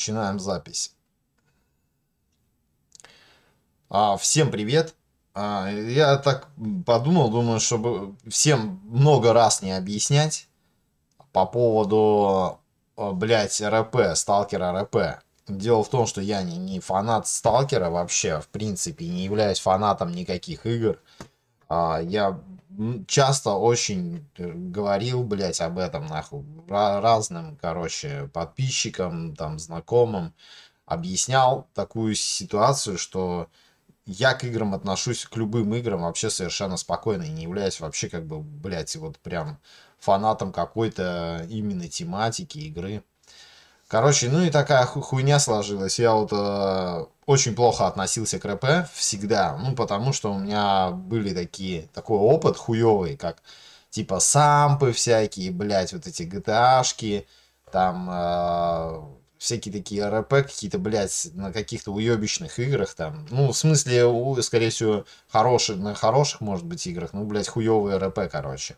Начинаем запись. А, всем привет. А, я так подумал, думаю, чтобы всем много раз не объяснять по поводу, а, блядь, РП, сталкера РП. Дело в том, что я не, не фанат сталкера вообще, в принципе, не являюсь фанатом никаких игр. А, я часто очень э, говорил, блядь, об этом, нахуй, разным, короче, подписчикам, там, знакомым, объяснял такую ситуацию, что я к играм отношусь, к любым играм вообще совершенно спокойно и не являюсь вообще как бы, блядь, вот прям фанатом какой-то именно тематики игры. Короче, ну и такая хуйня сложилась. Я вот э, очень плохо относился к РП всегда. Ну, потому что у меня были такие, такой опыт хуёвый, как типа сампы всякие, блядь, вот эти GTA-шки, там э, всякие такие РП какие-то, блядь, на каких-то уебищных играх там. Ну, в смысле, у, скорее всего, хорошие на хороших, может быть, играх. Ну, блядь, хуёвые РП, короче.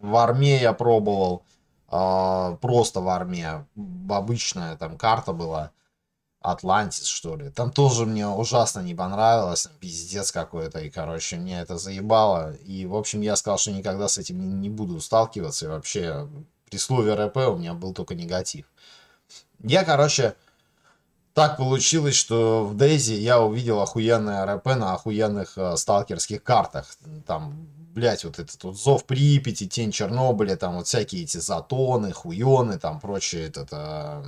В армии я пробовал а, просто в армии. Обычная там карта была. Атлантис, что ли. Там тоже мне ужасно не понравилось. Там пиздец какой-то. И, короче, мне это заебало. И, в общем, я сказал, что никогда с этим не буду сталкиваться. И вообще, при слове РП у меня был только негатив. Я, короче, так получилось, что в Дейзи я увидел охуенное РП на охуенных э, сталкерских картах. Там блядь, вот этот вот зов Припяти, тень Чернобыля, там вот всякие эти затоны, хуёны, там прочее, этот, а,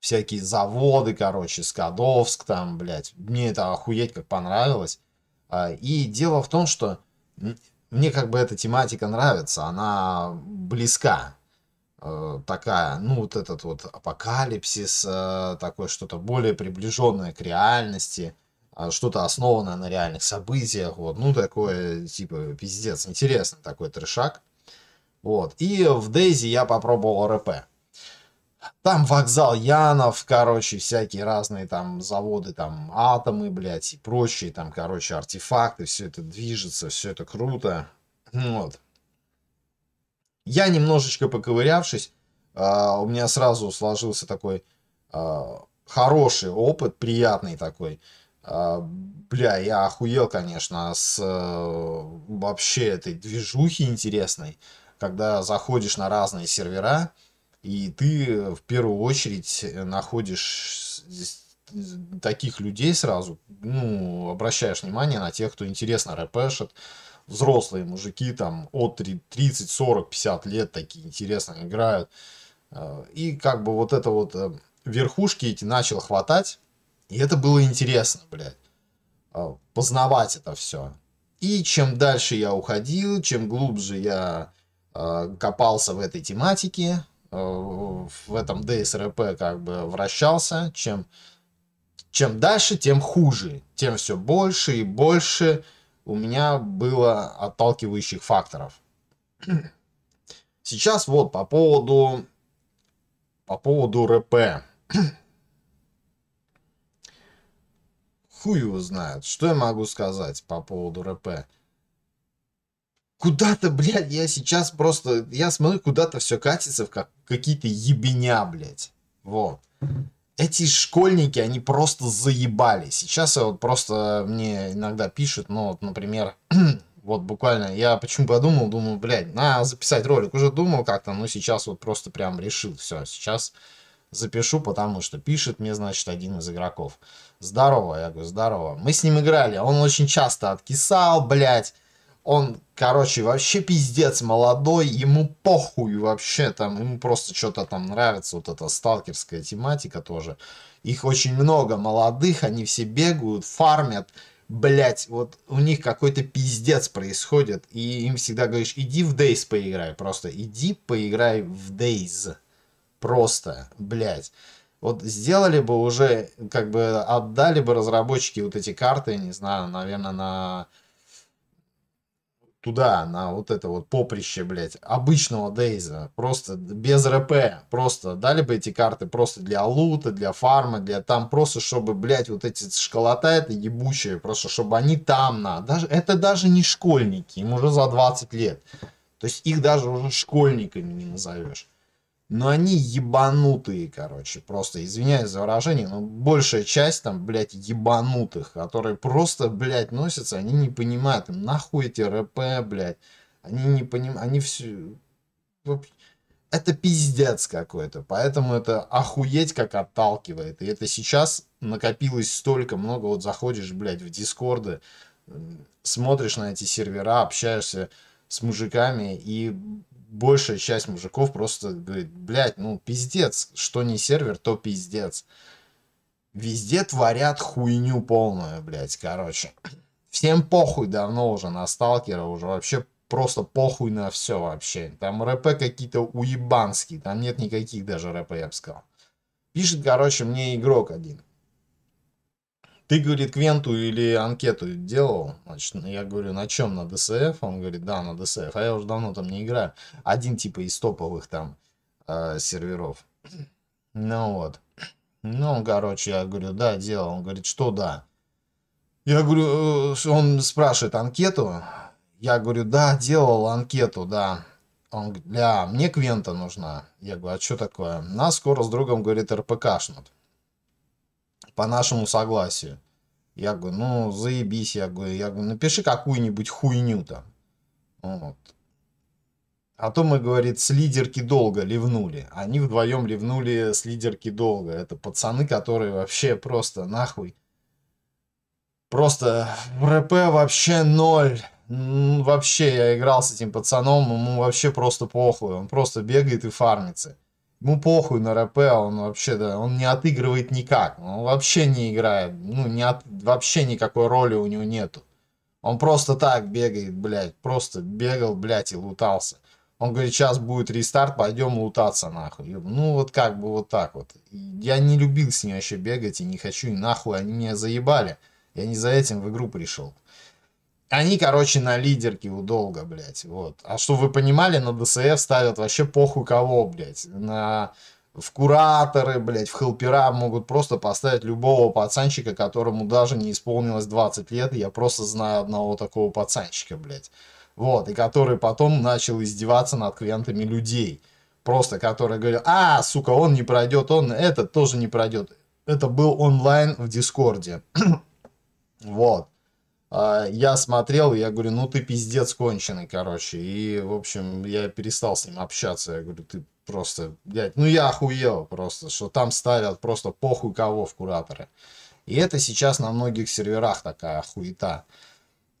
всякие заводы, короче, Скадовск, там, блядь, мне это охуеть как понравилось. А, и дело в том, что мне как бы эта тематика нравится, она близка, э, такая, ну вот этот вот апокалипсис, э, такое что-то более приближенное к реальности, а, что-то основанное на реальных событиях, вот, ну, такое, типа, пиздец, интересный такой трешак, вот, и в Дейзи я попробовал РП, там вокзал Янов, короче, всякие разные там заводы, там атомы, блядь, и прочие там, короче, артефакты, все это движется, все это круто, вот. Я немножечко поковырявшись, а, у меня сразу сложился такой а, хороший опыт, приятный такой. А, бля, я охуел, конечно, с э, вообще этой движухи интересной, когда заходишь на разные сервера, и ты в первую очередь находишь таких людей сразу, ну, обращаешь внимание на тех, кто интересно рэпэшит, взрослые мужики там от 30, 40, 50 лет такие интересно играют. Э, и как бы вот это вот э, верхушки эти начал хватать, и это было интересно, блядь. А, познавать это все. И чем дальше я уходил, чем глубже я э, копался в этой тематике, э, в этом ДСРП как бы вращался, чем, чем дальше, тем хуже, тем все больше и больше у меня было отталкивающих факторов. Сейчас вот по поводу по поводу РП. Хуй его знает. Что я могу сказать по поводу РП? Куда-то, блядь, я сейчас просто... Я смотрю, куда-то все катится в как... какие-то ебеня, блядь. Вот. Эти школьники, они просто заебали. Сейчас я вот просто... Мне иногда пишут, ну вот, например... вот буквально, я почему подумал, думаю, блядь, на записать ролик. Уже думал как-то, но сейчас вот просто прям решил, все, сейчас запишу, потому что пишет мне, значит, один из игроков. Здорово, я говорю, здорово. Мы с ним играли, он очень часто откисал, блядь. Он, короче, вообще пиздец молодой, ему похуй вообще, там, ему просто что-то там нравится, вот эта сталкерская тематика тоже. Их очень много молодых, они все бегают, фармят, блять, вот у них какой-то пиздец происходит, и им всегда говоришь, иди в Days поиграй, просто иди поиграй в Days. Просто, блядь. Вот сделали бы уже, как бы отдали бы разработчики вот эти карты, не знаю, наверное, на туда, на вот это вот поприще, блядь, обычного Дейза, просто без РП, просто дали бы эти карты просто для лута, для фарма, для там просто, чтобы, блядь, вот эти школота это ебучие, просто чтобы они там на, даже, это даже не школьники, им уже за 20 лет, то есть их даже уже школьниками не назовешь. Но они ебанутые, короче, просто, извиняюсь за выражение, но большая часть там, блядь, ебанутых, которые просто, блядь, носятся, они не понимают, им нахуй эти РП, блядь, они не понимают, они все... Это пиздец какой-то, поэтому это охуеть как отталкивает, и это сейчас накопилось столько много, вот заходишь, блядь, в дискорды, смотришь на эти сервера, общаешься с мужиками и большая часть мужиков просто говорит, блядь, ну пиздец, что не сервер, то пиздец. Везде творят хуйню полную, блядь, короче. Всем похуй давно уже на сталкера, уже вообще просто похуй на все вообще. Там рэпы какие-то уебанские, там нет никаких даже рэпа, я бы сказал. Пишет, короче, мне игрок один ты, говорит, квенту или анкету делал? Значит, ну, я говорю, на чем, на ДСФ? Он говорит, да, на ДСФ, а я уже давно там не играю. Один типа из топовых там э, серверов. Ну вот. Ну, короче, я говорю, да, делал. Он говорит, что да? Я говорю, э, он спрашивает анкету. Я говорю, да, делал анкету, да. Он говорит, да, мне квента нужна. Я говорю, а что такое? Нас скоро с другом, говорит, РПКшнут по нашему согласию. Я говорю, ну, заебись, я говорю, я говорю, напиши какую-нибудь хуйню там. Вот. А то мы, говорит, с лидерки долго ливнули. Они вдвоем ливнули с лидерки долго. Это пацаны, которые вообще просто нахуй. Просто в РП вообще ноль. Вообще я играл с этим пацаном, ему вообще просто похуй. Он просто бегает и фармится. Ему ну, похуй на РП, а он вообще, да, он не отыгрывает никак. Он вообще не играет. Ну, не от, вообще никакой роли у него нету. Он просто так бегает, блядь. Просто бегал, блядь, и лутался. Он говорит, сейчас будет рестарт, пойдем лутаться, нахуй. Ну, вот как бы вот так вот. Я не любил с ним вообще бегать и не хочу, и нахуй они меня заебали. Я не за этим в игру пришел. Они, короче, на лидерке у долга, блядь, вот. А чтобы вы понимали, на ДСФ ставят вообще похуй кого, блядь. На... В кураторы, блядь, в хелпера могут просто поставить любого пацанчика, которому даже не исполнилось 20 лет. Я просто знаю одного такого пацанчика, блядь. Вот, и который потом начал издеваться над клиентами людей. Просто, который говорил, а, сука, он не пройдет, он этот тоже не пройдет. Это был онлайн в Дискорде. вот. А, я смотрел, я говорю, ну ты пиздец конченый, короче. И, в общем, я перестал с ним общаться. Я говорю, ты просто, блядь, ну я охуел просто, что там ставят просто похуй кого в кураторы. И это сейчас на многих серверах такая хуета.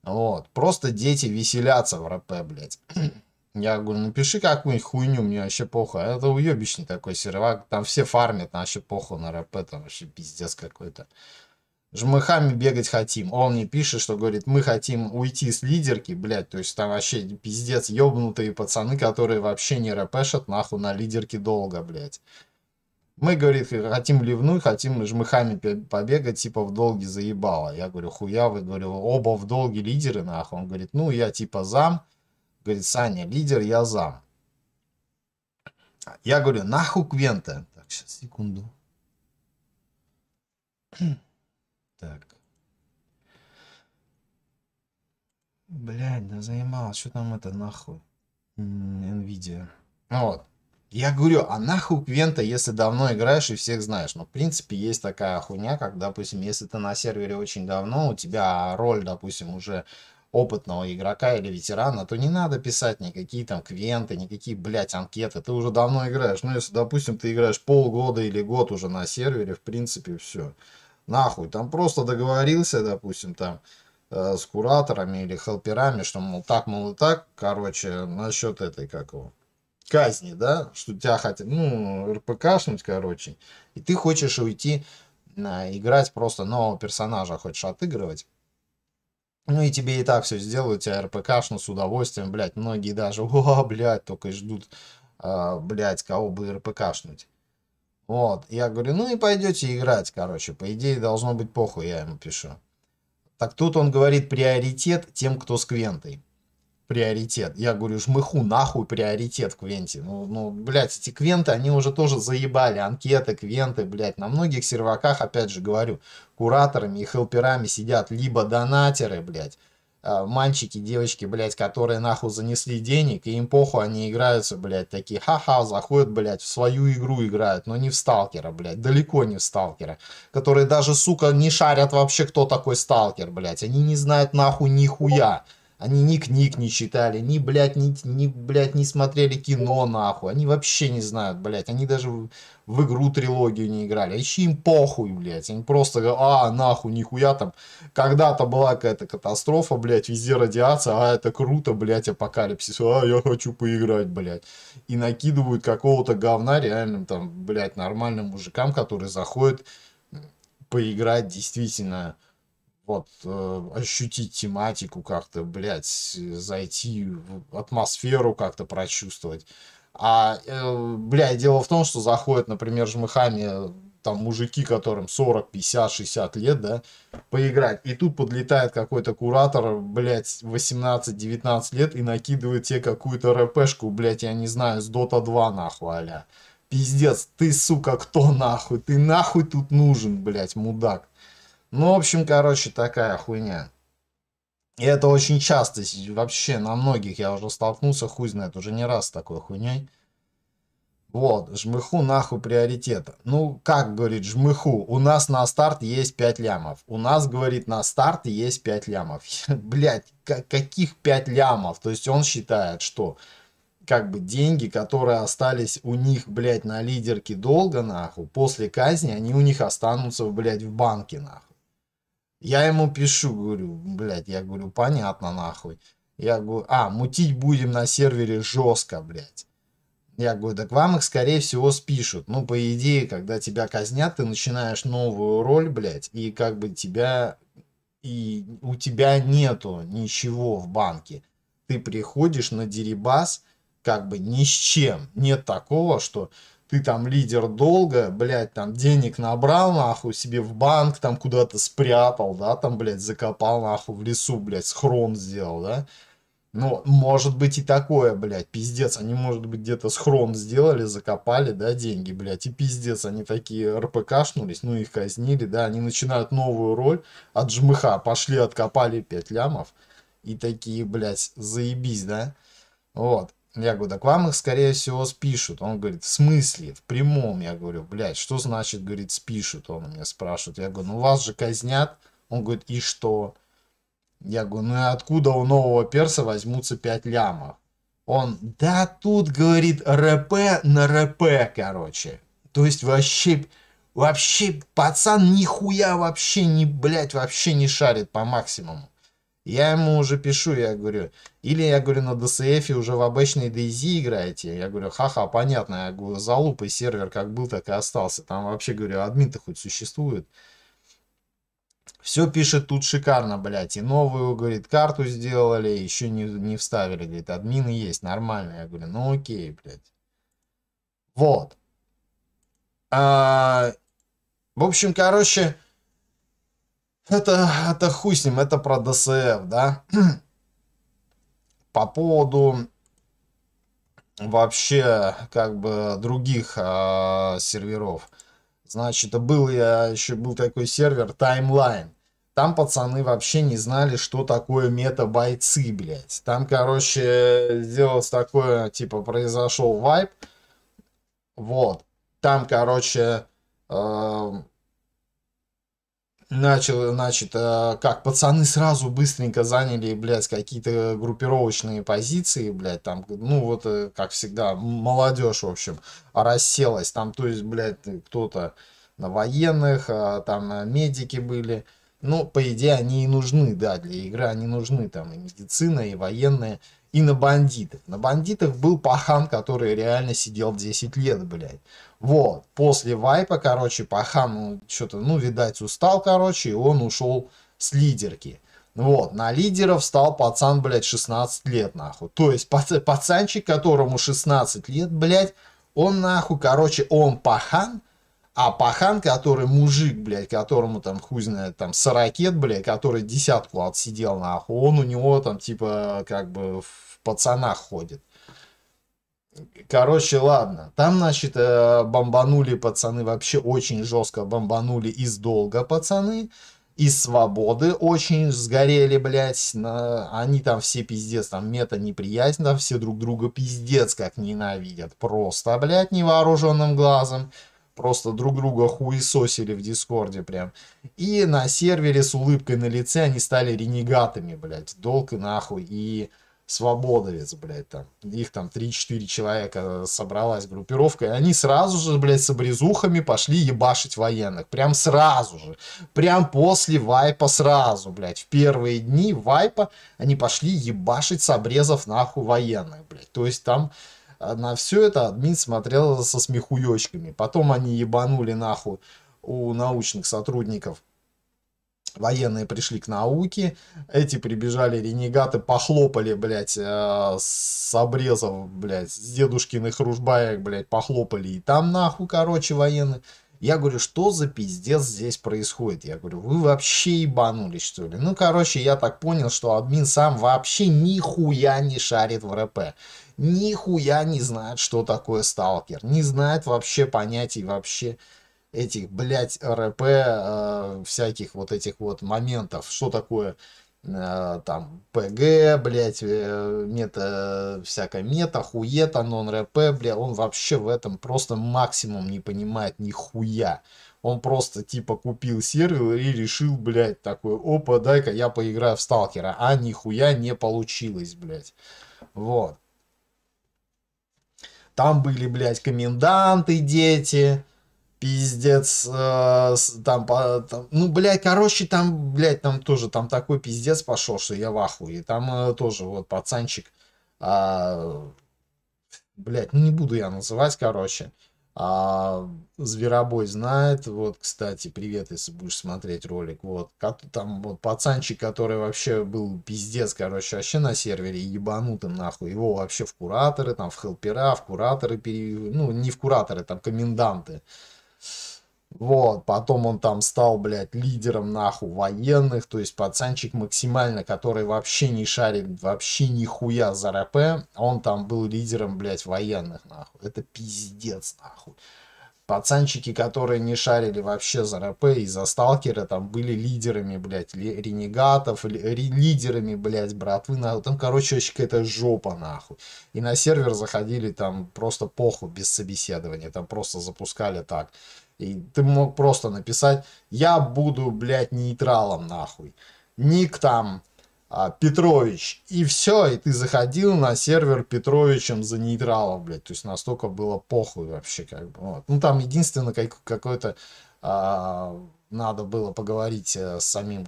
Вот, просто дети веселятся в РП, блядь. Я говорю, напиши «Ну, какую-нибудь хуйню, мне вообще похуй. А это уебищный такой сервак, там все фармят, вообще похуй на РП, там вообще пиздец какой-то жмыхами бегать хотим. Он мне пишет, что говорит, мы хотим уйти с лидерки, блядь, то есть там вообще пиздец ёбнутые пацаны, которые вообще не рэпэшат нахуй на лидерке долго, блядь. Мы, говорит, хотим ливнуть, хотим жмыхами побегать, типа в долги заебало. Я говорю, хуя вы, говорю, оба в долги лидеры, нахуй. Он говорит, ну я типа зам. Говорит, Саня, лидер, я зам. Я говорю, нахуй Квента. Так, сейчас, секунду. Так. Блядь, да занимал. Что там это нахуй? Nvidia. Ну вот. Я говорю, а нахуй Квента, если давно играешь и всех знаешь? Но ну, в принципе, есть такая хуйня, как, допустим, если ты на сервере очень давно, у тебя роль, допустим, уже опытного игрока или ветерана, то не надо писать никакие там квенты, никакие, блядь, анкеты. Ты уже давно играешь. Ну, если, допустим, ты играешь полгода или год уже на сервере, в принципе, все нахуй, там просто договорился, допустим, там, э, с кураторами или хелперами, что, мол, так, мол, и так, короче, насчет этой, как его, казни, да, что тебя хотят, ну, РПКшнуть, короче, и ты хочешь уйти на, э, играть просто нового персонажа, хочешь отыгрывать, ну и тебе и так все сделают, тебя РПКшну с удовольствием, блядь, многие даже, о, блядь, только и ждут, э, блядь, кого бы РПКшнуть. Вот, я говорю, ну и пойдете играть, короче, по идее должно быть похуй, я ему пишу. Так тут он говорит приоритет тем, кто с Квентой. Приоритет. Я говорю, жмыху нахуй приоритет Квенте. Ну, ну, блядь, эти Квенты, они уже тоже заебали. Анкеты, Квенты, блядь. На многих серваках, опять же говорю, кураторами и хелперами сидят либо донатеры, блядь, Э, мальчики, девочки, блядь, которые нахуй занесли денег, и им похуй, они играются, блядь, такие ха-ха, заходят, блядь, в свою игру играют, но не в сталкера, блядь, далеко не в сталкера, которые даже, сука, не шарят вообще, кто такой сталкер, блядь, они не знают нахуй нихуя. хуя они ни книг не читали, ни, блядь, ни, ни, блядь, не смотрели кино, нахуй. Они вообще не знают, блядь. Они даже в, в игру трилогию не играли. А еще им похуй, блядь. Они просто говорят, а, нахуй, нихуя там. Когда-то была какая-то катастрофа, блядь, везде радиация, а это круто, блядь, апокалипсис. А, я хочу поиграть, блядь. И накидывают какого-то говна реальным там, блядь, нормальным мужикам, которые заходят поиграть действительно вот, э, ощутить тематику как-то, блядь, э, зайти в атмосферу как-то прочувствовать. А, э, блядь, дело в том, что заходят, например, жмыхами э, там мужики, которым 40, 50, 60 лет, да, поиграть. И тут подлетает какой-то куратор, блядь, 18-19 лет и накидывает тебе какую-то РПшку, блядь, я не знаю, с Dota 2 нахуй, аля. Пиздец, ты, сука, кто нахуй? Ты нахуй тут нужен, блядь, мудак. Ну, в общем, короче, такая хуйня. И это очень часто, вообще на многих я уже столкнулся, хуй знает, уже не раз с такой хуйней. Вот, жмыху нахуй приоритета. Ну, как говорит жмыху, у нас на старт есть 5 лямов. У нас, говорит, на старт есть 5 лямов. Блять, каких 5 лямов? То есть он считает, что как бы деньги, которые остались у них, блядь, на лидерке долго, нахуй, после казни, они у них останутся, блядь, в банке, нахуй. Я ему пишу, говорю, блядь, я говорю, понятно нахуй. Я говорю, а, мутить будем на сервере жестко, блядь. Я говорю, так вам их, скорее всего, спишут. Ну, по идее, когда тебя казнят, ты начинаешь новую роль, блядь, и как бы тебя... И у тебя нету ничего в банке. Ты приходишь на дерибас, как бы ни с чем. Нет такого, что ты там лидер долго, блядь, там денег набрал, нахуй, себе в банк там куда-то спрятал, да, там, блядь, закопал, нахуй, в лесу, блядь, схрон сделал, да. Ну, может быть и такое, блядь, пиздец, они, может быть, где-то схрон сделали, закопали, да, деньги, блядь, и пиздец, они такие РПКшнулись, ну, их казнили, да, они начинают новую роль от жмыха, пошли, откопали 5 лямов, и такие, блядь, заебись, да, вот, я говорю, так вам их, скорее всего, спишут. Он говорит, в смысле? В прямом. Я говорю, блядь, что значит, говорит, спишут? Он у меня спрашивает. Я говорю, ну вас же казнят. Он говорит, и что? Я говорю, ну и откуда у нового перса возьмутся 5 лямов? Он, да тут, говорит, РП на РП, короче. То есть вообще, вообще, пацан нихуя вообще не, блядь, вообще не шарит по максимуму. Я ему уже пишу, я говорю, или я говорю на DCF уже в обычной DZ играете. Я говорю, ха-ха, понятно, я говорю, залупый сервер как был, так и остался. Там вообще, говорю, админ-то хоть существует. Все пишет тут шикарно, блядь. И новую, говорит, карту сделали, еще не, не вставили. Говорит, админы есть, нормально. Я говорю, ну окей, блядь. Вот. А, в общем, короче, это, это хуй с ним, это про ДСФ, да? По поводу вообще как бы других э, серверов. Значит, был я, еще был такой сервер Таймлайн. Там пацаны вообще не знали, что такое мета-бойцы, блядь. Там, короче, сделалось такое, типа, произошел вайп. Вот. Там, короче, э, начал, значит, э, как пацаны сразу быстренько заняли, блядь, какие-то группировочные позиции, блядь, там, ну вот, э, как всегда, молодежь, в общем, расселась, там, то есть, блядь, кто-то на военных, а, там э, медики были, ну, по идее, они и нужны, да, для игры они нужны, там, и медицина, и военные, и на бандитах. На бандитах был пахан, который реально сидел 10 лет, блядь. Вот, после вайпа, короче, пахан ну что-то, ну, видать, устал, короче, и он ушел с лидерки. Вот, на лидеров стал пацан, блядь, 16 лет, нахуй. То есть, пац- пацанчик, которому 16 лет, блядь, он, нахуй, короче, он пахан, а пахан, который мужик, блядь, которому там, хуй знает, там, сорокет, блядь, который десятку отсидел, нахуй, он у него там, типа, как бы в пацанах ходит. Короче, ладно. Там, значит, э, бомбанули пацаны, вообще очень жестко бомбанули из долга пацаны. Из свободы очень сгорели, блядь. На... Они там все пиздец, там мета неприязнь, там все друг друга пиздец как ненавидят. Просто, блядь, невооруженным глазом просто друг друга хуесосили в Дискорде прям. И на сервере с улыбкой на лице они стали ренегатами, блядь. Долг и нахуй. И свободовец, блядь, там. Их там 3-4 человека собралась группировка. И они сразу же, блядь, с обрезухами пошли ебашить военных. Прям сразу же. Прям после вайпа сразу, блядь. В первые дни вайпа они пошли ебашить с обрезов нахуй военных, блядь. То есть там а на все это админ смотрел со смехуёчками. Потом они ебанули нахуй у научных сотрудников. Военные пришли к науке, эти прибежали ренегаты, похлопали, блядь, э, с обрезов, блядь, с дедушкиных ружбаек, блядь, похлопали. И там нахуй, короче, военные. Я говорю, что за пиздец здесь происходит? Я говорю, вы вообще ебанулись, что ли? Ну, короче, я так понял, что админ сам вообще нихуя не шарит в РП нихуя не знает, что такое сталкер. Не знает вообще понятий, вообще этих, блядь, РП, э, всяких вот этих вот моментов. Что такое э, там ПГ, блядь, э, мета, всякая мета, хуета, нон-РП, бля, он вообще в этом просто максимум не понимает нихуя. Он просто типа купил сервер и решил, блядь, такой, опа, дай-ка я поиграю в сталкера. А нихуя не получилось, блядь. Вот. Там были, блядь, коменданты, дети, пиздец, э, там, по, там, ну, блядь, короче, там, блядь, там тоже, там такой пиздец пошел, что я в ахуе. Там э, тоже вот пацанчик, э, блядь, ну не буду я называть, короче, а, Зверобой знает, вот, кстати, привет, если будешь смотреть ролик, вот, как там, вот, пацанчик, который вообще был пиздец, короче, вообще на сервере ебанутым, нахуй, его вообще в кураторы, там, в хелпера, в кураторы, пере... ну, не в кураторы, там, коменданты, вот, потом он там стал, блядь, лидером нахуй военных, то есть пацанчик максимально, который вообще не шарит, вообще нихуя за РП, он там был лидером, блядь, военных нахуй. Это пиздец нахуй. Пацанчики, которые не шарили вообще за РП и за сталкера, там были лидерами, блядь, ли, ренегатов, ли, лидерами, блядь, братвы, нахуй. Там, короче, очень какая-то жопа, нахуй. И на сервер заходили там просто похуй, без собеседования, там просто запускали так. И ты мог просто написать, я буду, блядь, нейтралом нахуй. Ник там, а, Петрович. И все, и ты заходил на сервер Петровичем за нейтралов, блядь. То есть настолько было похуй вообще, как бы. Вот. Ну там единственное как, какое-то... А, надо было поговорить э, с самим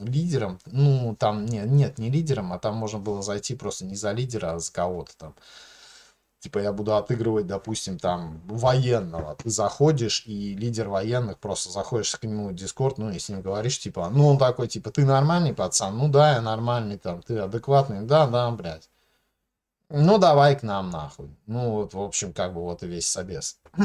лидером. Ну, там, нет, нет, не лидером, а там можно было зайти просто не за лидера, а за кого-то там. Типа я буду отыгрывать, допустим, там военного. Ты заходишь, и лидер военных просто заходишь к нему в Дискорд, ну и с ним говоришь, типа, ну он такой, типа, ты нормальный пацан? Ну да, я нормальный, там, ты адекватный? Да, да, блядь. Ну давай к нам нахуй. Ну вот, в общем, как бы вот и весь собес.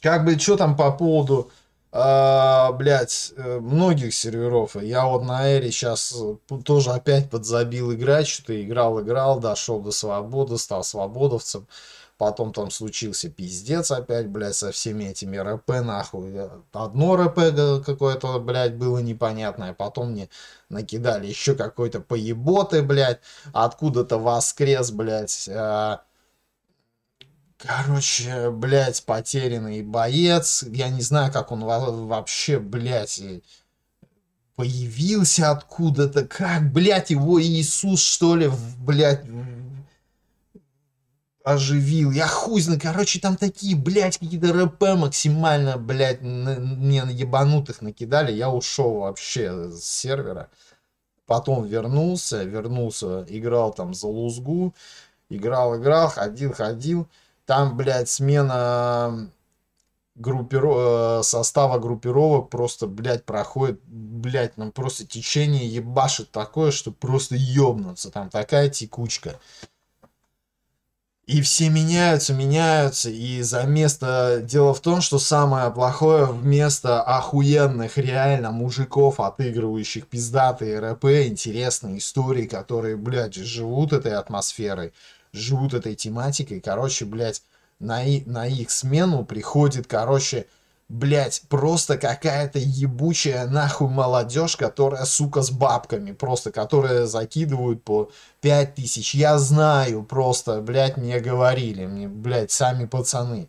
Как бы, что там по поводу а, блядь, э, многих серверов. Я вот на Эре сейчас э, тоже опять подзабил играть, что-то играл, играл, дошел до свободы, стал свободовцем. Потом там случился пиздец опять, блядь, со всеми этими РП, нахуй. Э, одно РП какое-то, блядь, было непонятное. Потом мне накидали еще какой-то поеботы, блядь. Откуда-то воскрес, блядь. А, Короче, блядь, потерянный боец. Я не знаю, как он вообще, блядь, э, появился откуда-то. Как, блядь, его Иисус, что ли, блядь, оживил. Я хуй знаю. Короче, там такие, блядь, какие-то РП максимально, блядь, на, мне на ебанутых накидали. Я ушел вообще с сервера. Потом вернулся, вернулся, играл там за лузгу. Играл, играл, ходил, ходил. Там, блядь, смена группиров... Э, состава группировок просто, блядь, проходит, блядь, нам ну, просто течение ебашит такое, что просто ебнуться, Там такая текучка. И все меняются, меняются, и за место... Дело в том, что самое плохое вместо охуенных реально мужиков, отыгрывающих пиздатые РП, интересные истории, которые, блядь, живут этой атмосферой, живут этой тематикой. Короче, блядь, на, и, на их смену приходит, короче, блядь, просто какая-то ебучая нахуй молодежь, которая, сука, с бабками, просто, которые закидывают по 5000. Я знаю, просто, блядь, мне говорили, мне, блядь, сами пацаны.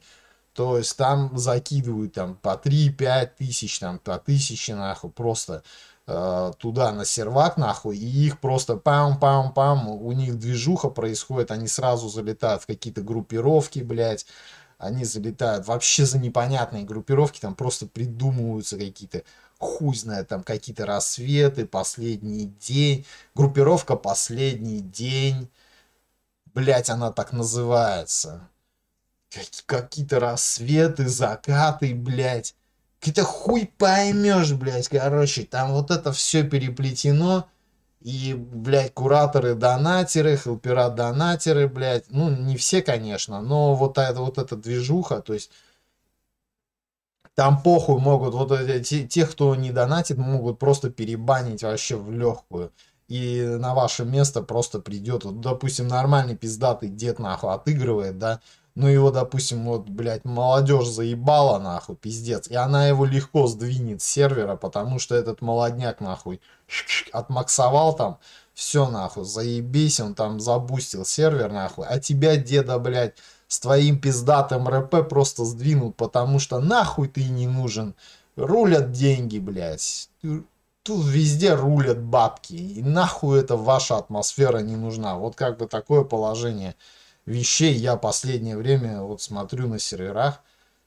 То есть там закидывают там по 3-5 тысяч, там по тысяче нахуй, просто Э, туда на сервак нахуй, и их просто пам-пам-пам, у них движуха происходит, они сразу залетают в какие-то группировки, блять они залетают вообще за непонятные группировки, там просто придумываются какие-то, хуй знает, там какие-то рассветы, последний день, группировка последний день, блять, она так называется. Какие-то рассветы, закаты, блять. Ты-то хуй поймешь, блядь, короче, там вот это все переплетено. И, блядь, кураторы-донатеры, хелпера-донатеры, блядь. Ну, не все, конечно, но вот, это, вот эта движуха, то есть там похуй могут, вот те, те, кто не донатит, могут просто перебанить вообще в легкую. И на ваше место просто придет, вот, допустим, нормальный пиздатый дед нахуй отыгрывает, да, ну его, допустим, вот, блядь, молодежь заебала, нахуй, пиздец. И она его легко сдвинет с сервера, потому что этот молодняк, нахуй, отмаксовал там, все, нахуй, заебись, он там забустил сервер, нахуй. А тебя, деда, блядь, с твоим пиздатым РП просто сдвинут, потому что нахуй ты не нужен. Рулят деньги, блядь. Тут везде рулят бабки. И нахуй эта ваша атмосфера не нужна. Вот как бы такое положение вещей я последнее время вот смотрю на серверах,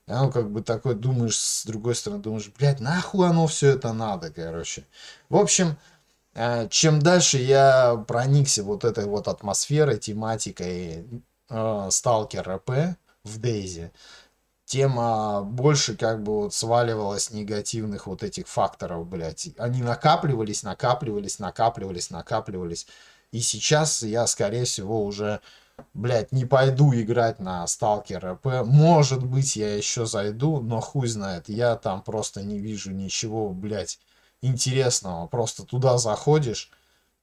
и оно как бы такой думаешь, с другой стороны думаешь, блядь, нахуй оно все это надо, короче. В общем, э, чем дальше я проникся вот этой вот атмосферой, тематикой э, сталкер РП в Дейзи, тем а, больше как бы вот сваливалось негативных вот этих факторов, блядь. Они накапливались, накапливались, накапливались, накапливались. И сейчас я, скорее всего, уже блядь, не пойду играть на Сталкер РП. Может быть, я еще зайду, но хуй знает. Я там просто не вижу ничего, блядь, интересного. Просто туда заходишь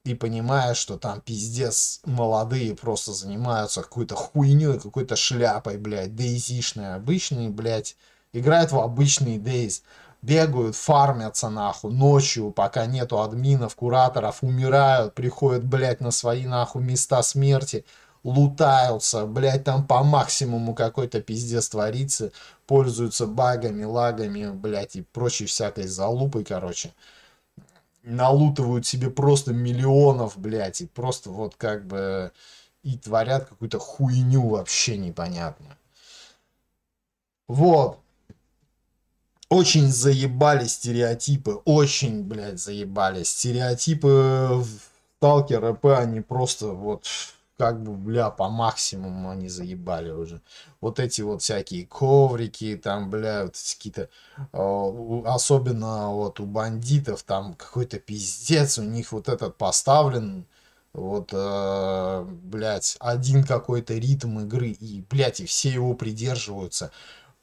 и понимаешь, что там пиздец молодые просто занимаются какой-то хуйней, какой-то шляпой, блядь, дейзишной, обычной, блядь. Играют в обычный дейз бегают, фармятся нахуй ночью, пока нету админов, кураторов, умирают, приходят, блядь, на свои нахуй места смерти лутаются, блядь, там по максимуму какой-то пиздец творится, пользуются багами, лагами, блядь, и прочей всякой залупой, короче. Налутывают себе просто миллионов, блядь, и просто вот как бы и творят какую-то хуйню вообще непонятную. Вот. Очень заебали стереотипы, очень, блядь, заебали. Стереотипы в Сталкер РП, они просто вот как бы, бля, по максимуму они заебали уже. Вот эти вот всякие коврики, там, бля, вот какие-то, а, особенно вот у бандитов, там какой-то пиздец, у них вот этот поставлен, вот, э, блядь, один какой-то ритм игры, и, блядь, и все его придерживаются.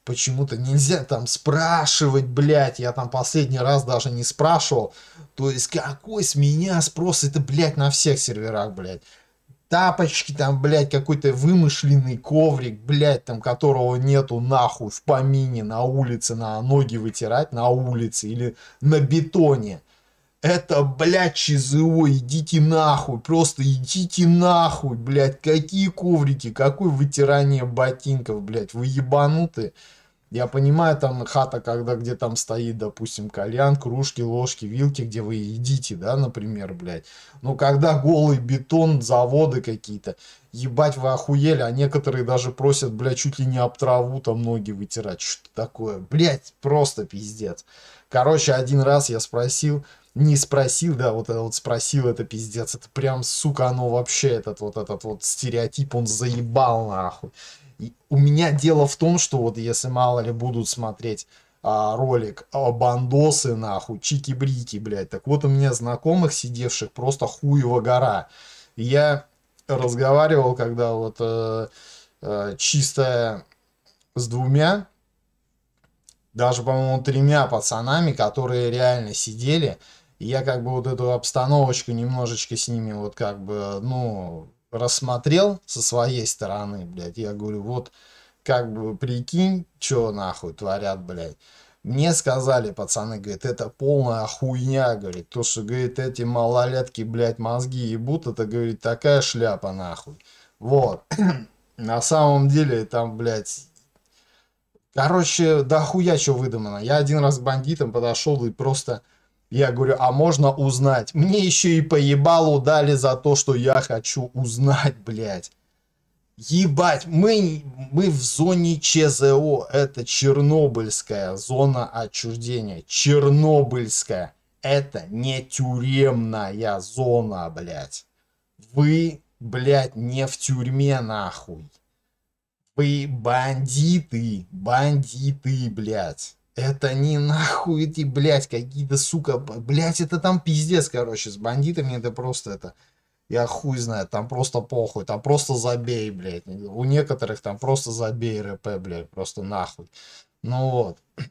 Почему-то нельзя там спрашивать, блядь, я там последний раз даже не спрашивал. То есть, какой с меня спрос, это, блядь, на всех серверах, блядь тапочки, там, блядь, какой-то вымышленный коврик, блядь, там, которого нету нахуй в помине на улице, на ноги вытирать на улице или на бетоне. Это, блядь, ЧЗО, идите нахуй, просто идите нахуй, блядь, какие коврики, какое вытирание ботинков, блядь, вы ебанутые. Я понимаю, там хата, когда где там стоит, допустим, кальян, кружки, ложки, вилки, где вы едите, да, например, блядь. Но когда голый бетон, заводы какие-то, ебать, вы охуели, а некоторые даже просят, блядь, чуть ли не об траву там ноги вытирать, что такое, блядь, просто пиздец. Короче, один раз я спросил, не спросил, да, вот это а вот спросил, это пиздец, это прям, сука, оно вообще, этот вот этот вот стереотип, он заебал нахуй у меня дело в том, что вот если мало ли будут смотреть а, ролик а, бандосы нахуй, чики-брики, блядь, так вот у меня знакомых сидевших просто хуево гора. я разговаривал, когда вот э, э, чисто с двумя, даже, по-моему, тремя пацанами, которые реально сидели, я как бы вот эту обстановочку немножечко с ними вот как бы, ну, рассмотрел со своей стороны, блядь. Я говорю, вот как бы прикинь, что нахуй творят, блядь. Мне сказали, пацаны, говорит, это полная хуйня, говорит. То, что, говорит, эти малолетки, блядь, мозги ебут, это, говорит, такая шляпа, нахуй. Вот. На самом деле, там, блядь, короче, да хуя что выдумано. Я один раз к бандитам подошел и просто я говорю, а можно узнать? Мне еще и поебалу дали за то, что я хочу узнать, блядь. Ебать, мы, мы в зоне ЧЗО, это Чернобыльская зона отчуждения, Чернобыльская, это не тюремная зона, блядь. Вы, блядь, не в тюрьме, нахуй. Вы бандиты, бандиты, блядь. Это не нахуй эти, блядь, какие-то, сука, блядь, это там пиздец, короче, с бандитами это просто это... Я хуй знает, там просто похуй, там просто забей, блядь. У некоторых там просто забей РП, блядь, просто нахуй. Ну вот.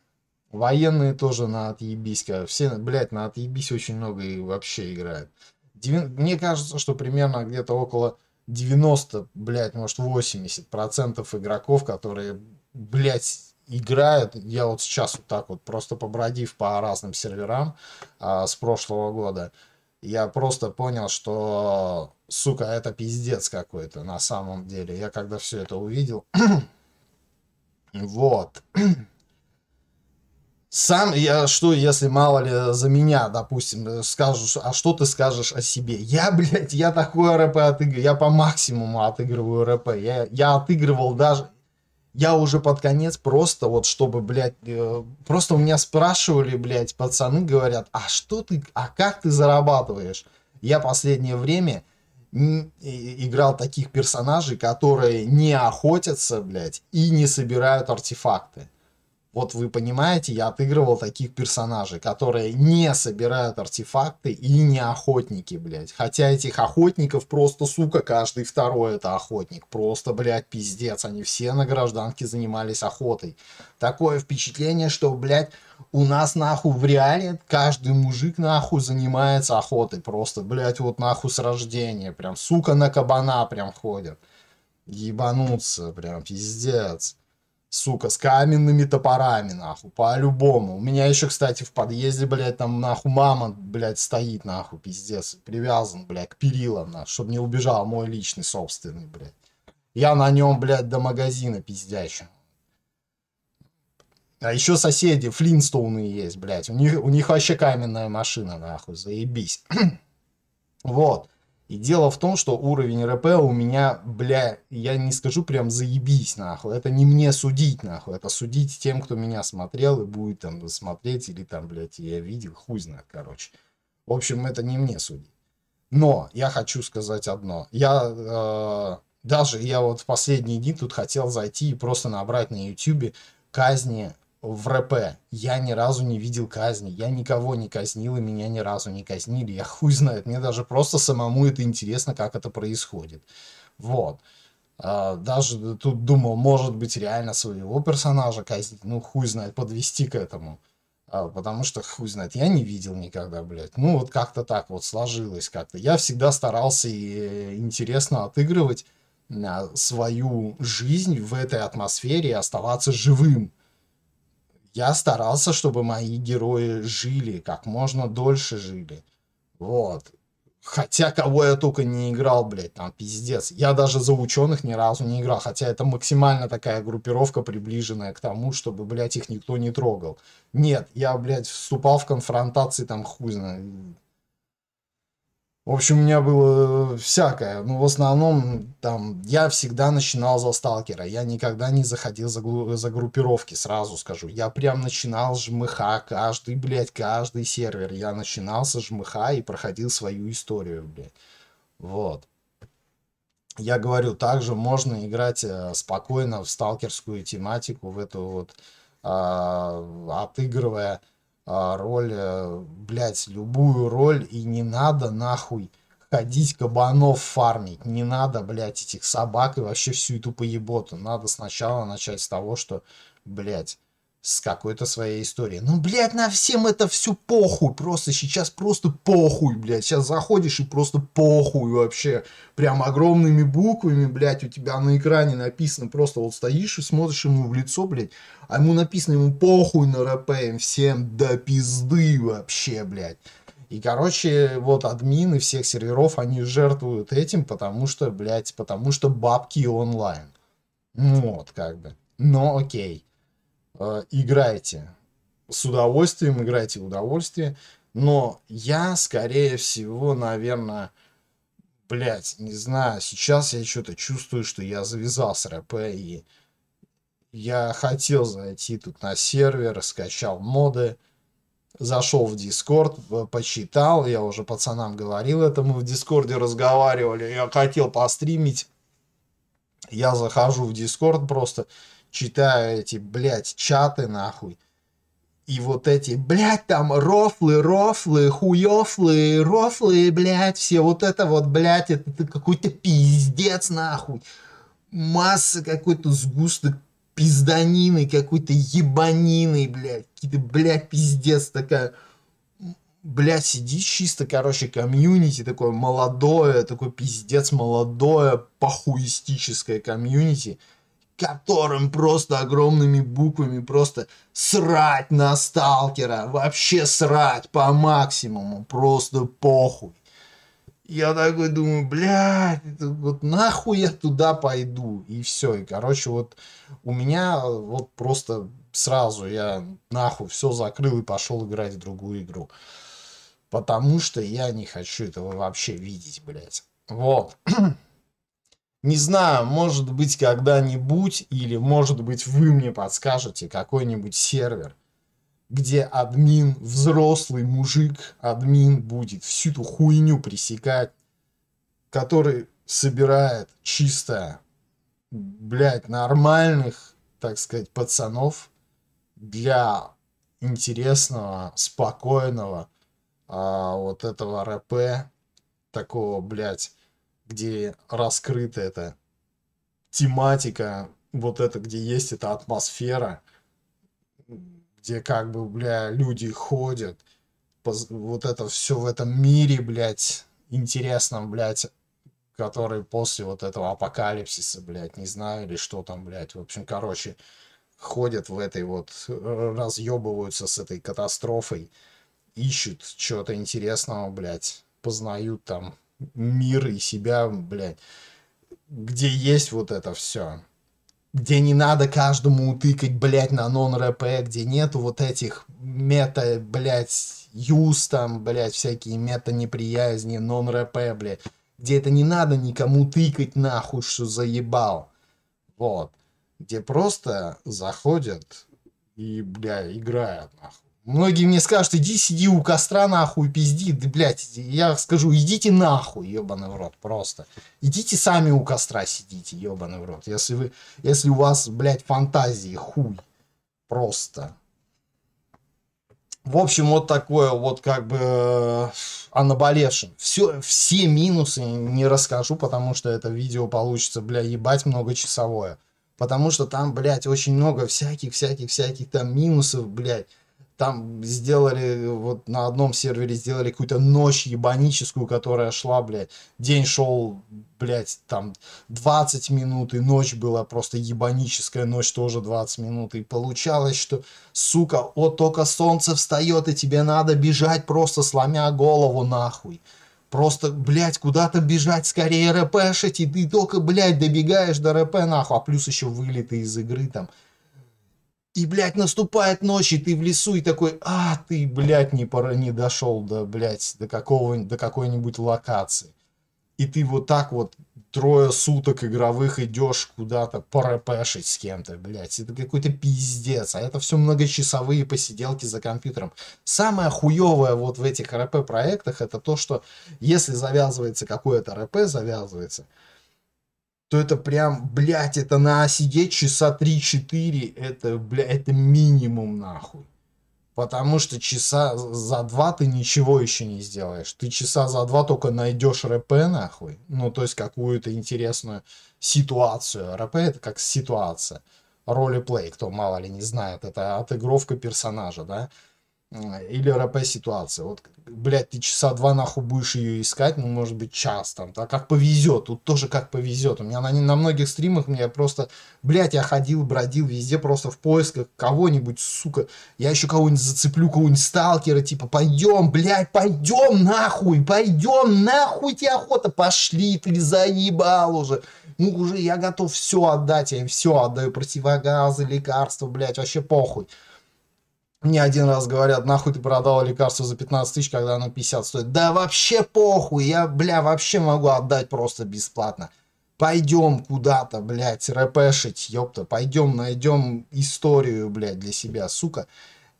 Военные тоже на отъебись, все, блядь, на отъебись очень много и вообще играют. Девин... Мне кажется, что примерно где-то около 90, блядь, может 80 процентов игроков, которые, блядь, играет, я вот сейчас вот так вот, просто побродив по разным серверам а, с прошлого года, я просто понял, что, сука, это пиздец какой-то на самом деле. Я когда все это увидел, вот. Сам я что, если мало ли за меня, допустим, скажу, а что ты скажешь о себе? Я, блядь, я такой РП отыгрываю, я по максимуму отыгрываю РП. Я, я отыгрывал даже, я уже под конец просто вот, чтобы, блядь, э, просто у меня спрашивали, блядь, пацаны говорят, а что ты, а как ты зарабатываешь? Я последнее время играл таких персонажей, которые не охотятся, блядь, и не собирают артефакты. Вот вы понимаете, я отыгрывал таких персонажей, которые не собирают артефакты и не охотники, блядь. Хотя этих охотников просто, сука, каждый второй это охотник. Просто, блядь, пиздец. Они все на гражданке занимались охотой. Такое впечатление, что, блядь, у нас нахуй в реале каждый мужик нахуй занимается охотой. Просто, блядь, вот нахуй с рождения. Прям, сука, на кабана прям ходят. Ебануться, прям, пиздец сука, с каменными топорами, нахуй, по-любому. У меня еще, кстати, в подъезде, блядь, там, нахуй, мама, блядь, стоит, нахуй, пиздец, привязан, блядь, к перилам, нахуй, чтобы не убежал мой личный, собственный, блядь. Я на нем, блядь, до магазина пиздячу. А еще соседи, флинстоуны есть, блядь, у них, у них вообще каменная машина, нахуй, заебись. вот. И дело в том, что уровень РП у меня, бля, я не скажу прям заебись, нахуй. Это не мне судить, нахуй. Это судить тем, кто меня смотрел и будет там смотреть, или там, блядь, я видел, хуй знает, короче. В общем, это не мне судить. Но я хочу сказать одно. Я э, даже, я вот в последние дни тут хотел зайти и просто набрать на YouTube казни в РП. Я ни разу не видел казни. Я никого не казнил, и меня ни разу не казнили. Я хуй знает. Мне даже просто самому это интересно, как это происходит. Вот. А, даже тут думал, может быть, реально своего персонажа казнить. Ну, хуй знает, подвести к этому. А, потому что, хуй знает, я не видел никогда, блядь. Ну, вот как-то так вот сложилось как-то. Я всегда старался и э, интересно отыгрывать а, свою жизнь в этой атмосфере и оставаться живым я старался, чтобы мои герои жили, как можно дольше жили. Вот. Хотя кого я только не играл, блядь, там пиздец. Я даже за ученых ни разу не играл, хотя это максимально такая группировка, приближенная к тому, чтобы, блядь, их никто не трогал. Нет, я, блядь, вступал в конфронтации там хуй знает в общем, у меня было э, всякое. Но ну, в основном там я всегда начинал за сталкера. Я никогда не заходил за, за группировки, сразу скажу. Я прям начинал с жмыха каждый, блядь, каждый сервер. Я начинал с жмыха и проходил свою историю, блядь. Вот. Я говорю, также можно играть э, спокойно в сталкерскую тематику, в эту вот, а, отыгрывая а, роль, э, блядь, любую роль, и не надо нахуй ходить кабанов фармить, не надо, блядь, этих собак и вообще всю эту поеботу. Надо сначала начать с того, что, блядь, с какой-то своей историей. Ну, блядь, на всем это все похуй. Просто сейчас просто похуй, блядь. Сейчас заходишь и просто похуй вообще. Прям огромными буквами, блядь, у тебя на экране написано. Просто вот стоишь и смотришь ему в лицо, блядь. А ему написано, ему похуй на РПМ. Всем до пизды вообще, блядь. И, короче, вот админы всех серверов, они жертвуют этим, потому что, блядь, потому что бабки онлайн. Ну вот, как бы. Но окей. Э, играйте с удовольствием, играйте в удовольствие. Но я, скорее всего, наверное, блядь, не знаю, сейчас я что-то чувствую, что я завязал с РП, и я хотел зайти тут на сервер, скачал моды, зашел в Дискорд, почитал, я уже пацанам говорил это, мы в Дискорде разговаривали, я хотел постримить, я захожу в Дискорд просто, читаю эти, блядь, чаты нахуй. И вот эти, блядь, там рофлы, рофлы, хуёфлы, рофлы, блядь, все вот это вот, блядь, это, это какой-то пиздец нахуй. Масса какой-то сгусток пизданины, какой-то ебанины, блядь, какие-то, блядь, пиздец такая. Блядь, сидит чисто, короче, комьюнити такое молодое, такое пиздец молодое, похуистическое комьюнити – которым просто огромными буквами просто срать на сталкера, вообще срать по максимуму, просто похуй. Я такой думаю, блядь, вот нахуй я туда пойду. И все. И, короче, вот у меня вот просто сразу я нахуй все закрыл и пошел играть в другую игру. Потому что я не хочу этого вообще видеть, блядь. Вот. Не знаю, может быть, когда-нибудь, или, может быть, вы мне подскажете какой-нибудь сервер, где админ, взрослый мужик, админ будет всю эту хуйню пресекать, который собирает чисто, блядь, нормальных, так сказать, пацанов для интересного, спокойного а, вот этого РП, такого, блядь, где раскрыта эта тематика, вот это, где есть эта атмосфера, где как бы, бля, люди ходят, вот это все в этом мире, блядь, интересном, блядь, который после вот этого апокалипсиса, блядь, не знаю, или что там, блядь, в общем, короче, ходят в этой вот, разъебываются с этой катастрофой, ищут чего-то интересного, блядь, познают там мир и себя, блядь, где есть вот это все. Где не надо каждому утыкать, блядь, на нон-РП, где нету вот этих мета, блядь, юз там, блядь, всякие мета-неприязни, нон-РП, блядь. Где это не надо никому тыкать нахуй, что заебал. Вот. Где просто заходят и, бля, играют нахуй. Многие мне скажут, иди сиди у костра нахуй, пизди, да, блядь, я скажу, идите нахуй, ебаный в рот, просто. Идите сами у костра сидите, ебаный в рот, если вы, если у вас, блядь, фантазии, хуй, просто. В общем, вот такое вот как бы о э, наболевшем. Все, все минусы не расскажу, потому что это видео получится, бля, ебать многочасовое. Потому что там, блядь, очень много всяких-всяких-всяких там минусов, блядь там сделали, вот на одном сервере сделали какую-то ночь ебаническую, которая шла, блядь. День шел, блядь, там 20 минут, и ночь была просто ебаническая, ночь тоже 20 минут. И получалось, что, сука, вот только солнце встает, и тебе надо бежать просто сломя голову нахуй. Просто, блядь, куда-то бежать, скорее РПшить, и ты только, блядь, добегаешь до РП нахуй, а плюс еще вылеты из игры там – и, блядь, наступает ночь, и ты в лесу, и такой, а, ты, блядь, не, пора, не дошел до, блядь, до, какого, до какой-нибудь локации. И ты вот так вот трое суток игровых идешь куда-то порэпэшить с кем-то, блядь. Это какой-то пиздец. А это все многочасовые посиделки за компьютером. Самое хуевое вот в этих РП-проектах это то, что если завязывается какое-то РП, завязывается – то это прям, блядь, это на сидеть часа 3-4, это, блядь, это минимум нахуй. Потому что часа за два ты ничего еще не сделаешь. Ты часа за два только найдешь РП нахуй. Ну, то есть какую-то интересную ситуацию. РП это как ситуация. Ролеплей, кто мало ли не знает, это отыгровка персонажа, да? или РП-ситуация. Вот, блядь, ты часа два нахуй будешь ее искать, ну, может быть, час там, да, как повезет, тут тоже как повезет. У меня на, на многих стримах мне просто, блядь, я ходил, бродил везде просто в поисках кого-нибудь, сука, я еще кого-нибудь зацеплю, кого-нибудь сталкера, типа, пойдем, блядь, пойдем нахуй, пойдем нахуй тебе охота, пошли, ты заебал уже. Ну, уже я готов все отдать, я им все отдаю, противогазы, лекарства, блядь, вообще похуй. Мне один раз говорят, нахуй ты продал лекарство за 15 тысяч, когда оно 50 стоит. Да вообще похуй, я, бля, вообще могу отдать просто бесплатно. Пойдем куда-то, блядь, рэпэшить, ёпта. Пойдем, найдем историю, блядь, для себя, сука.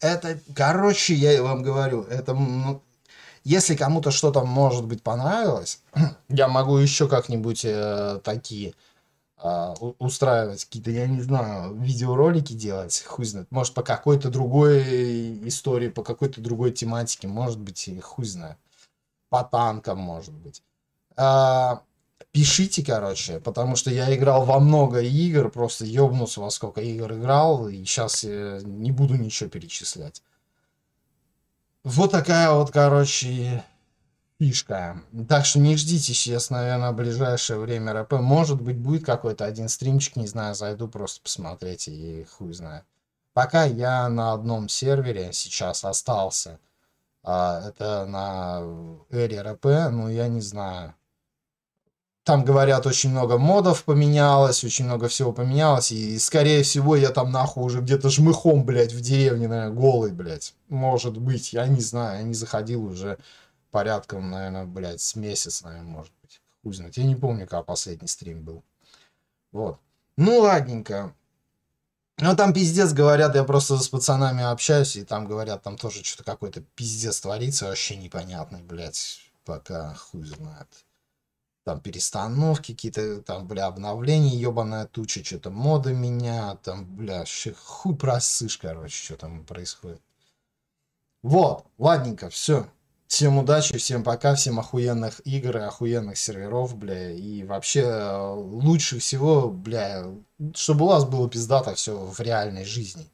Это, короче, я вам говорю, это, ну, если кому-то что-то, может быть, понравилось, я могу еще как-нибудь э, такие а, устраивать какие-то, я не знаю, видеоролики делать, хуй знает. Может, по какой-то другой истории, по какой-то другой тематике, может быть, и хуй знает. По танкам, может быть. А, пишите, короче, потому что я играл во много игр, просто ёбнулся во сколько игр играл, и сейчас я не буду ничего перечислять. Вот такая вот, короче, фишка. Так что не ждите сейчас, наверное, в ближайшее время РП. Может быть, будет какой-то один стримчик, не знаю, зайду просто посмотреть и хуй знает. Пока я на одном сервере сейчас остался. А, это на эре РП, ну я не знаю. Там, говорят, очень много модов поменялось, очень много всего поменялось, и, скорее всего, я там, нахуй, уже где-то жмыхом, блядь, в деревне, наверное, голый, блядь. Может быть, я не знаю, я не заходил уже порядком, наверное, блядь, с месяц, наверное, может быть. Хуй знает. Я не помню, когда последний стрим был. Вот. Ну, ладненько. Ну, там пиздец говорят, я просто с пацанами общаюсь, и там говорят, там тоже что-то какой-то пиздец творится, вообще непонятный, блядь, пока хуй знает. Там перестановки какие-то, там, бля, обновления, ебаная туча, что-то моды меня, там, бля, вообще хуй просышь, короче, что там происходит. Вот, ладненько, все. Всем удачи, всем пока, всем охуенных игр и охуенных серверов, бля, и вообще э, лучше всего, бля, чтобы у вас было пиздато все в реальной жизни.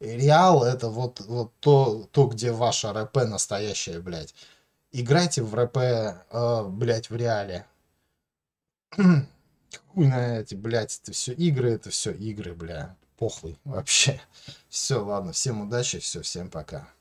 Реал это вот, вот то, то, где ваша РП настоящая, блядь. Играйте в РП, э, блядь, в реале. Хуй на эти, блядь, это все игры, это все игры, бля. Похуй вообще. Все, ладно, всем удачи, все, всем пока.